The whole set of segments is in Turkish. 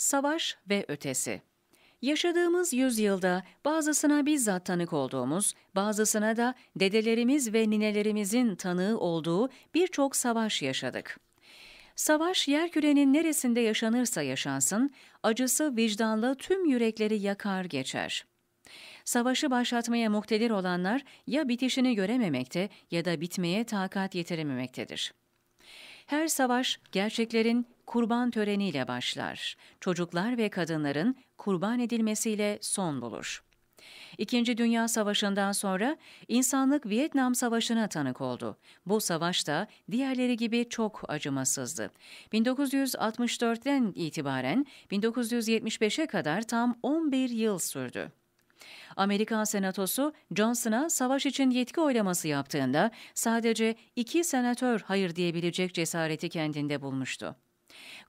Savaş ve Ötesi Yaşadığımız yüzyılda bazısına bizzat tanık olduğumuz, bazısına da dedelerimiz ve ninelerimizin tanığı olduğu birçok savaş yaşadık. Savaş yerkürenin neresinde yaşanırsa yaşansın, acısı vicdanla tüm yürekleri yakar geçer. Savaşı başlatmaya muktedir olanlar ya bitişini görememekte ya da bitmeye takat yetirememektedir. Her savaş gerçeklerin kurban töreniyle başlar. Çocuklar ve kadınların kurban edilmesiyle son bulur. İkinci Dünya Savaşı'ndan sonra insanlık Vietnam Savaşı'na tanık oldu. Bu savaş da diğerleri gibi çok acımasızdı. 1964'ten itibaren 1975'e kadar tam 11 yıl sürdü. Amerikan Senatosu Johnson'a savaş için yetki oylaması yaptığında sadece iki senatör hayır diyebilecek cesareti kendinde bulmuştu.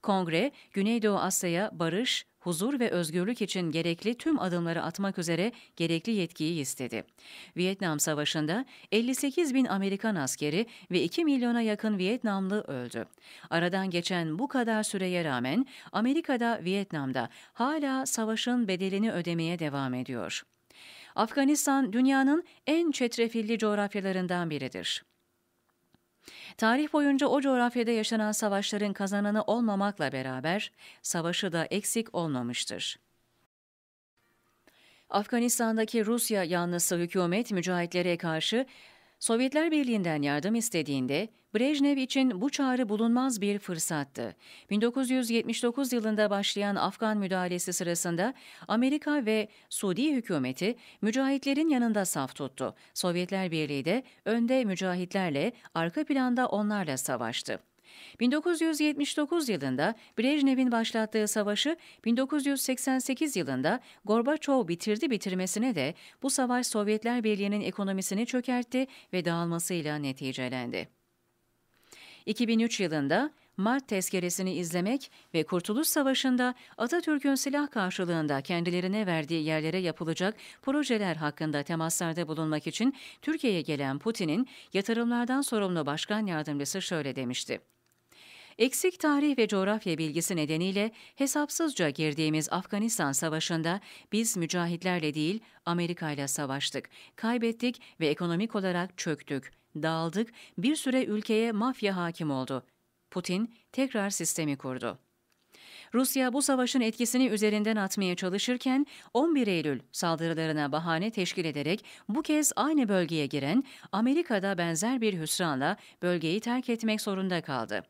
Kongre, Güneydoğu Asya'ya barış, huzur ve özgürlük için gerekli tüm adımları atmak üzere gerekli yetkiyi istedi. Vietnam Savaşı'nda 58 bin Amerikan askeri ve 2 milyona yakın Vietnamlı öldü. Aradan geçen bu kadar süreye rağmen Amerika'da Vietnam'da hala savaşın bedelini ödemeye devam ediyor. Afganistan dünyanın en çetrefilli coğrafyalarından biridir. Tarih boyunca o coğrafyada yaşanan savaşların kazananı olmamakla beraber savaşı da eksik olmamıştır. Afganistan'daki Rusya yanlısı hükümet mücahitlere karşı Sovyetler Birliği'nden yardım istediğinde Brejnev için bu çağrı bulunmaz bir fırsattı. 1979 yılında başlayan Afgan müdahalesi sırasında Amerika ve Suudi hükümeti mücahitlerin yanında saf tuttu. Sovyetler Birliği de önde mücahitlerle, arka planda onlarla savaştı. 1979 yılında Brejnev'in başlattığı savaşı 1988 yılında Gorbaçov bitirdi bitirmesine de bu savaş Sovyetler Birliği'nin ekonomisini çökertti ve dağılmasıyla neticelendi. 2003 yılında Mart tezkeresini izlemek ve Kurtuluş Savaşı'nda Atatürk'ün silah karşılığında kendilerine verdiği yerlere yapılacak projeler hakkında temaslarda bulunmak için Türkiye'ye gelen Putin'in yatırımlardan sorumlu başkan yardımcısı şöyle demişti. Eksik tarih ve coğrafya bilgisi nedeniyle hesapsızca girdiğimiz Afganistan Savaşı'nda biz mücahitlerle değil Amerika ile savaştık. Kaybettik ve ekonomik olarak çöktük, dağıldık, bir süre ülkeye mafya hakim oldu. Putin tekrar sistemi kurdu. Rusya bu savaşın etkisini üzerinden atmaya çalışırken 11 Eylül saldırılarına bahane teşkil ederek bu kez aynı bölgeye giren Amerika'da benzer bir hüsranla bölgeyi terk etmek zorunda kaldı.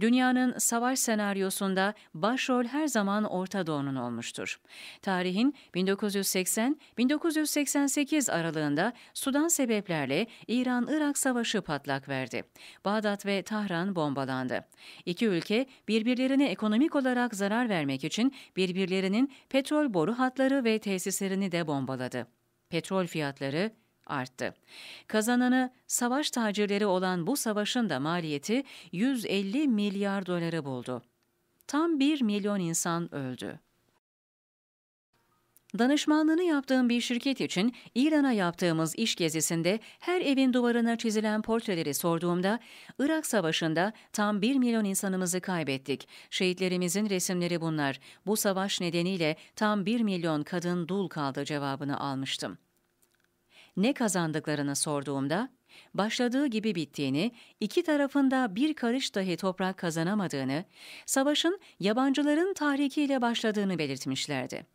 Dünyanın savaş senaryosunda başrol her zaman Orta Doğu'nun olmuştur. Tarihin 1980-1988 aralığında Sudan sebeplerle İran-Irak savaşı patlak verdi. Bağdat ve Tahran bombalandı. İki ülke birbirlerine ekonomik olarak zarar vermek için birbirlerinin petrol boru hatları ve tesislerini de bombaladı. Petrol fiyatları arttı. Kazananı savaş tacirleri olan bu savaşın da maliyeti 150 milyar doları buldu. Tam 1 milyon insan öldü. Danışmanlığını yaptığım bir şirket için İran'a yaptığımız iş gezisinde her evin duvarına çizilen portreleri sorduğumda Irak Savaşı'nda tam 1 milyon insanımızı kaybettik. Şehitlerimizin resimleri bunlar. Bu savaş nedeniyle tam 1 milyon kadın dul kaldı cevabını almıştım ne kazandıklarını sorduğumda, başladığı gibi bittiğini, iki tarafında bir karış dahi toprak kazanamadığını, savaşın yabancıların tahrikiyle başladığını belirtmişlerdi.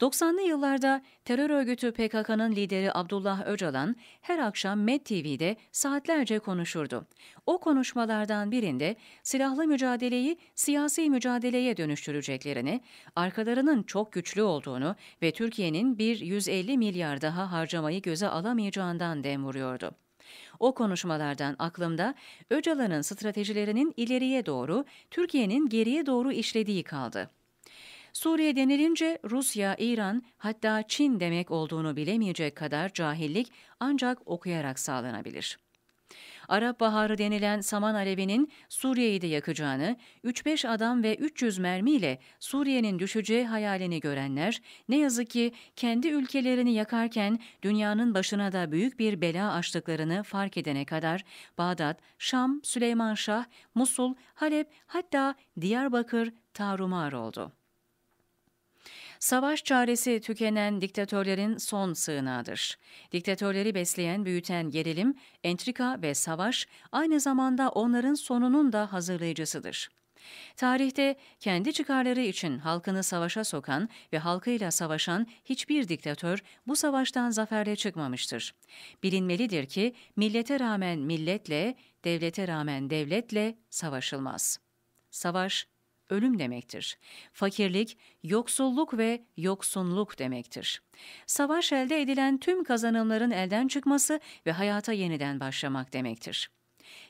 90'lı yıllarda terör örgütü PKK'nın lideri Abdullah Öcalan her akşam Med TV'de saatlerce konuşurdu. O konuşmalardan birinde silahlı mücadeleyi siyasi mücadeleye dönüştüreceklerini, arkalarının çok güçlü olduğunu ve Türkiye'nin bir 150 milyar daha harcamayı göze alamayacağından dem vuruyordu. O konuşmalardan aklımda Öcalan'ın stratejilerinin ileriye doğru, Türkiye'nin geriye doğru işlediği kaldı. Suriye denilince Rusya, İran hatta Çin demek olduğunu bilemeyecek kadar cahillik ancak okuyarak sağlanabilir. Arap Baharı denilen saman alevinin Suriye'yi de yakacağını, 3-5 adam ve 300 mermiyle Suriye'nin düşeceği hayalini görenler, ne yazık ki kendi ülkelerini yakarken dünyanın başına da büyük bir bela açtıklarını fark edene kadar Bağdat, Şam, Süleymanşah, Musul, Halep hatta Diyarbakır tarumar oldu. Savaş çaresi tükenen diktatörlerin son sığınağıdır. Diktatörleri besleyen, büyüten gerilim, entrika ve savaş aynı zamanda onların sonunun da hazırlayıcısıdır. Tarihte kendi çıkarları için halkını savaşa sokan ve halkıyla savaşan hiçbir diktatör bu savaştan zaferle çıkmamıştır. Bilinmelidir ki millete rağmen milletle, devlete rağmen devletle savaşılmaz. Savaş ölüm demektir. Fakirlik, yoksulluk ve yoksunluk demektir. Savaş elde edilen tüm kazanımların elden çıkması ve hayata yeniden başlamak demektir.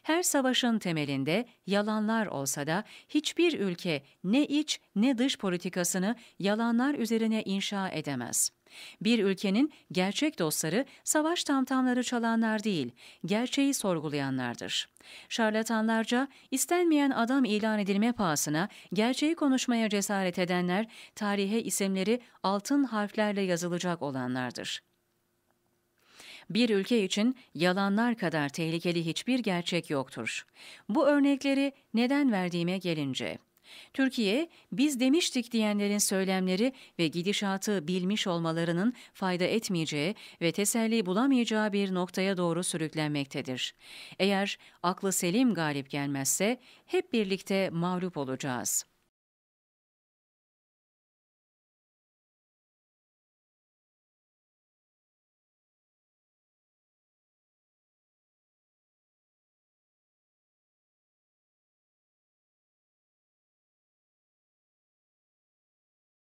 Her savaşın temelinde yalanlar olsa da hiçbir ülke ne iç ne dış politikasını yalanlar üzerine inşa edemez. Bir ülkenin gerçek dostları savaş tamtamları çalanlar değil, gerçeği sorgulayanlardır. Şarlatanlarca istenmeyen adam ilan edilme pahasına gerçeği konuşmaya cesaret edenler tarihe isimleri altın harflerle yazılacak olanlardır. Bir ülke için yalanlar kadar tehlikeli hiçbir gerçek yoktur. Bu örnekleri neden verdiğime gelince Türkiye, biz demiştik diyenlerin söylemleri ve gidişatı bilmiş olmalarının fayda etmeyeceği ve teselli bulamayacağı bir noktaya doğru sürüklenmektedir. Eğer aklı selim galip gelmezse hep birlikte mağlup olacağız.''